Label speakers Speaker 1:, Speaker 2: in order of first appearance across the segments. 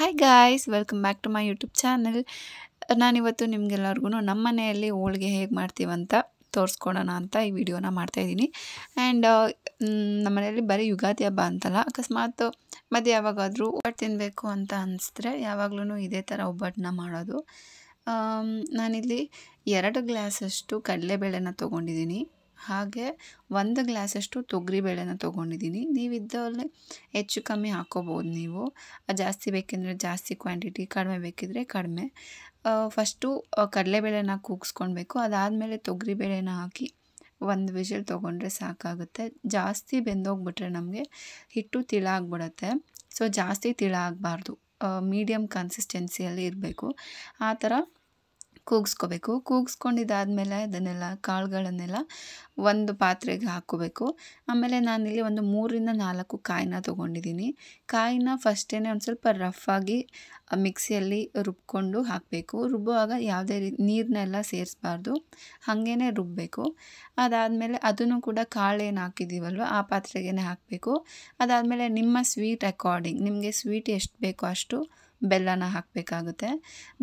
Speaker 1: hi guys welcome back to my YouTube channel ನಾನಿವತ್ತು ನಿಮಗೆಲ್ಲರಿಗೂ ನಮ್ಮ ಮನೆಯಲ್ಲಿ ಹೋಳಿಗೆ ಹೇಗೆ ಮಾಡ್ತೀವಂತ ತೋರಿಸ್ಕೊಡೋಣ ಅಂತ ಈ ವಿಡಿಯೋನ ಮಾಡ್ತಾಯಿದ್ದೀನಿ ಆ್ಯಂಡ್ uh, ನಮ್ಮ ಮನೆಯಲ್ಲಿ ಬರೀ ಯುಗಾದಿ ಹಬ್ಬ ಅಂತಲ್ಲ ಅಕಸ್ಮಾತ್ ಮತ್ತು ಯಾವಾಗಾದರೂ ಒಬ್ಬಟ್ಟು ತಿನ್ನಬೇಕು ಅಂತ ಅನಿಸಿದ್ರೆ ಯಾವಾಗಲೂ ಇದೇ ಥರ ಒಬ್ಬಟ್ಟನ್ನ ಮಾಡೋದು ನಾನಿಲ್ಲಿ ಎರಡು ಗ್ಲಾಸಷ್ಟು ಕಡಲೆಬೇಳೆನ ತೊಗೊಂಡಿದ್ದೀನಿ ಹಾಗೆ ಒಂದು ಗ್ಲಾಸಷ್ಟು ತೊಗರಿಬೇಳೆನ ತೊಗೊಂಡಿದ್ದೀನಿ ನೀವಿದ್ದಲ್ಲೇ ಹೆಚ್ಚು ಕಮ್ಮಿ ಹಾಕೋಬೋದು ನೀವು ಜಾಸ್ತಿ ಬೇಕೆಂದರೆ ಜಾಸ್ತಿ ಕ್ವಾಂಟಿಟಿ ಕಡಿಮೆ ಬೇಕಿದ್ರೆ ಕಡಿಮೆ ಫಸ್ಟು ಕಡಲೆಬೇಳೆನ ಕೂಗಿಸ್ಕೊಳ್ಬೇಕು ಅದಾದಮೇಲೆ ತೊಗರಿಬೇಳೆನ ಹಾಕಿ ಒಂದು ವಿಷಲ್ ತೊಗೊಂಡ್ರೆ ಸಾಕಾಗುತ್ತೆ ಜಾಸ್ತಿ ಬೆಂದೋಗ್ಬಿಟ್ರೆ ನಮಗೆ ಹಿಟ್ಟು ತಿಳ ಆಗಿಬಿಡತ್ತೆ ಸೊ ಜಾಸ್ತಿ ತಿಳ ಆಗಬಾರ್ದು ಮೀಡಿಯಮ್ ಕನ್ಸಿಸ್ಟೆನ್ಸಿಯಲ್ಲಿ ಇರಬೇಕು ಆ ಥರ ಕೂಗಿಸ್ಕೋಬೇಕು ಕೂಗಿಸ್ಕೊಂಡಿದ್ದಾದಮೇಲೆ ಅದನ್ನೆಲ್ಲ ಕಾಳುಗಳನ್ನೆಲ್ಲ ಒಂದು ಪಾತ್ರೆಗೆ ಹಾಕೋಬೇಕು ಆಮೇಲೆ ನಾನಿಲ್ಲಿ ಒಂದು ಮೂರಿಂದ ನಾಲ್ಕು ಕಾಯಿನ ತೊಗೊಂಡಿದ್ದೀನಿ ಕಾಯಿನ ಫಸ್ಟೇ ಒಂದು ಸ್ವಲ್ಪ ರಫಾಗಿ ಮಿಕ್ಸಿಯಲ್ಲಿ ರುಬ್ಕೊಂಡು ಹಾಕಬೇಕು ರುಬ್ಬುವಾಗ ಯಾವುದೇ ರೀತಿ ನೀರನ್ನೆಲ್ಲ ಸೇರಿಸ್ಬಾರ್ದು ಹಾಗೇ ರುಬ್ಬಬೇಕು ಅದಾದಮೇಲೆ ಅದನ್ನು ಕೂಡ ಕಾಳು ಏನು ಹಾಕಿದ್ದೀವಲ್ವ ಆ ಪಾತ್ರೆಗೇ ಹಾಕಬೇಕು ಅದಾದಮೇಲೆ ನಿಮ್ಮ ಸ್ವೀಟ್ ಅಕಾರ್ಡಿಂಗ್ ನಿಮಗೆ ಸ್ವೀಟ್ ಎಷ್ಟು ಬೇಕೋ ಅಷ್ಟು ಬೆಲ್ಲನ ಹಾಕಬೇಕಾಗುತ್ತೆ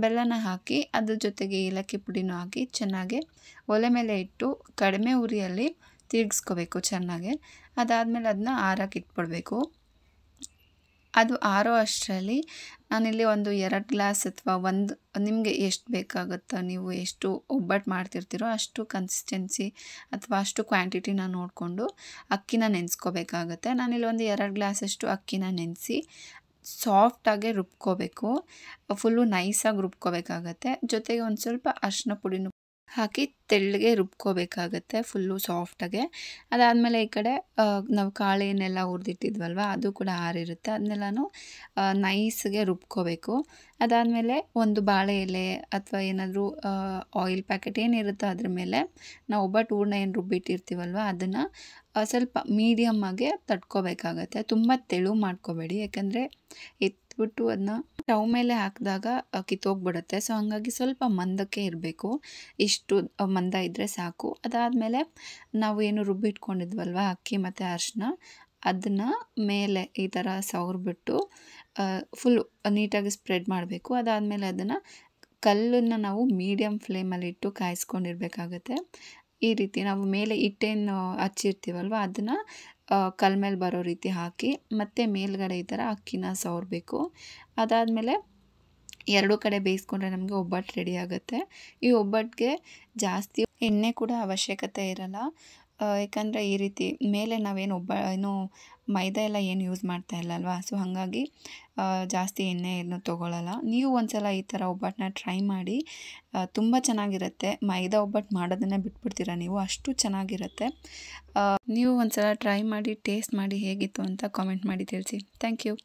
Speaker 1: ಬೆಲ್ಲನ ಹಾಕಿ ಅದ್ರ ಜೊತೆಗೆ ಏಲಕ್ಕಿ ಪುಡಿನೂ ಹಾಕಿ ಚೆನ್ನಾಗಿ ಒಲೆ ಮೇಲೆ ಇಟ್ಟು ಕಡಿಮೆ ಉರಿಯಲ್ಲಿ ತಿರುಗಿಸ್ಕೋಬೇಕು ಚೆನ್ನಾಗಿ ಅದಾದಮೇಲೆ ಅದನ್ನ ಆರಕ್ಕೆ ಇಟ್ಬಿಡ್ಬೇಕು ಅದು ಆರೋ ಅಷ್ಟರಲ್ಲಿ ನಾನಿಲ್ಲಿ ಒಂದು ಎರಡು ಗ್ಲಾಸ್ ಅಥವಾ ಒಂದು ನಿಮಗೆ ಎಷ್ಟು ಬೇಕಾಗುತ್ತೋ ನೀವು ಎಷ್ಟು ಒಬ್ಬಟ್ಟು ಮಾಡ್ತಿರ್ತೀರೋ ಅಷ್ಟು ಕನ್ಸಿಸ್ಟೆನ್ಸಿ ಅಥವಾ ಅಷ್ಟು ಕ್ವಾಂಟಿಟಿನ ನೋಡಿಕೊಂಡು ಅಕ್ಕಿನ ನೆನೆಸ್ಕೋಬೇಕಾಗುತ್ತೆ ನಾನಿಲ್ಲಿ ಒಂದು ಎರಡು ಗ್ಲಾಸಷ್ಟು ಅಕ್ಕಿನ ನೆನೆಸಿ ಸಾಫ್ಟಾಗೆ ರುಬ್ಕೋಬೇಕು ಫುಲ್ಲು ನೈಸಾಗಿ ರುಬ್ಕೋಬೇಕಾಗತ್ತೆ ಜೊತೆಗೆ ಒಂದು ಸ್ವಲ್ಪ ಅರಿಶಿನ ಪುಡಿನೂ ಹಾಕಿ ತೆಳ್ಳಗೆ ರುಬ್ಕೋಬೇಕಾಗತ್ತೆ ಫುಲ್ಲು ಸಾಫ್ಟಾಗೆ ಅದಾದಮೇಲೆ ಈ ಕಡೆ ನಾವು ಕಾಳೇನೆಲ್ಲ ಹುರಿದಿಟ್ಟಿದ್ವಲ್ವ ಅದು ಕೂಡ ಆರಿರುತ್ತೆ ಅದನ್ನೆಲ್ಲನೂ ನೈಸ್ಗೆ ರುಬ್ಕೋಬೇಕು ಅದಾದಮೇಲೆ ಒಂದು ಬಾಳೆ ಎಲೆ ಅಥವಾ ಏನಾದರೂ ಆಯಿಲ್ ಪ್ಯಾಕೆಟ್ ಏನಿರುತ್ತೋ ಅದ್ರ ಮೇಲೆ ನಾವು ಒಬ್ಬಟ್ಟು ಹೂರ್ಣ ಏನು ರುಬ್ಬಿಟ್ಟಿರ್ತೀವಲ್ವ ಅದನ್ನು ಸ್ವಲ್ಪ ಆಗಿ ತಟ್ಕೋಬೇಕಾಗತ್ತೆ ತುಂಬ ತೆಳು ಮಾಡ್ಕೋಬೇಡಿ ಯಾಕಂದರೆ ಎತ್ಬಿಟ್ಟು ಅದನ್ನ ಸ್ಟವ್ ಮೇಲೆ ಹಾಕಿದಾಗ ಕಿತ್ತೋಗ್ಬಿಡುತ್ತೆ ಸೊ ಹಂಗಾಗಿ ಸ್ವಲ್ಪ ಮಂದಕ್ಕೆ ಇರಬೇಕು ಇಷ್ಟು ಮಂದ ಇದ್ದರೆ ಸಾಕು ಅದಾದಮೇಲೆ ನಾವು ಏನು ರುಬ್ಬಿಟ್ಕೊಂಡಿದ್ವಲ್ವ ಅಕ್ಕಿ ಮತ್ತು ಅರಿಶಿನ ಅದನ್ನು ಮೇಲೆ ಈ ಥರ ಸವರ್ಬಿಟ್ಟು ಫುಲ್ ನೀಟಾಗಿ ಸ್ಪ್ರೆಡ್ ಮಾಡಬೇಕು ಅದಾದಮೇಲೆ ಅದನ್ನು ಕಲ್ಲನ್ನು ನಾವು ಮೀಡಿಯಮ್ ಫ್ಲೇಮಲ್ಲಿಟ್ಟು ಕಾಯಿಸ್ಕೊಂಡಿರ್ಬೇಕಾಗತ್ತೆ ಈ ರೀತಿ ನಾವು ಮೇಲೆ ಹಿಟ್ಟೇನು ಹಚ್ಚಿರ್ತೀವಲ್ವ ಅದನ್ನು ಕಲ್ ಮೇಲೆ ಬರೋ ರೀತಿ ಹಾಕಿ ಮತ್ತೆ ಮೇಲ್ಗಡೆ ಈ ಥರ ಅಕ್ಕಿನ ಸವರಬೇಕು ಅದಾದಮೇಲೆ ಎರಡೂ ಕಡೆ ಬೇಯಿಸ್ಕೊಂಡ್ರೆ ನಮಗೆ ಒಬ್ಬಟ್ಟು ರೆಡಿ ಆಗುತ್ತೆ ಈ ಒಬ್ಬಟ್ಟಿಗೆ ಜಾಸ್ತಿ ಎಣ್ಣೆ ಕೂಡ ಅವಶ್ಯಕತೆ ಇರಲ್ಲ ಏಕೆಂದರೆ ಈ ರೀತಿ ಮೇಲೆ ನಾವೇನು ಒಬ್ಬ ಏನು ಮೈದಾ ಎಲ್ಲ ಏನು ಯೂಸ್ ಮಾಡ್ತಾ ಇಲ್ಲ ಅಲ್ವಾ ಸೊ ಹಾಗಾಗಿ ಜಾಸ್ತಿ ಎಣ್ಣೆ ಏನು ತೊಗೊಳ್ಳಲ್ಲ ನೀವು ಒಂದ್ಸಲ ಈ ಥರ ಒಬ್ಬಟ್ಟನ್ನ ಟ್ರೈ ಮಾಡಿ ತುಂಬ ಚೆನ್ನಾಗಿರುತ್ತೆ ಮೈದಾ ಒಬ್ಬಟ್ಟು ಮಾಡೋದನ್ನೇ ಬಿಟ್ಬಿಡ್ತೀರ ನೀವು ಅಷ್ಟು ಚೆನ್ನಾಗಿರುತ್ತೆ ನೀವು ಒಂದ್ಸಲ ಟ್ರೈ ಮಾಡಿ ಟೇಸ್ಟ್ ಮಾಡಿ ಹೇಗಿತ್ತು ಅಂತ ಕಾಮೆಂಟ್ ಮಾಡಿ ತಿಳಿಸಿ ಥ್ಯಾಂಕ್ ಯು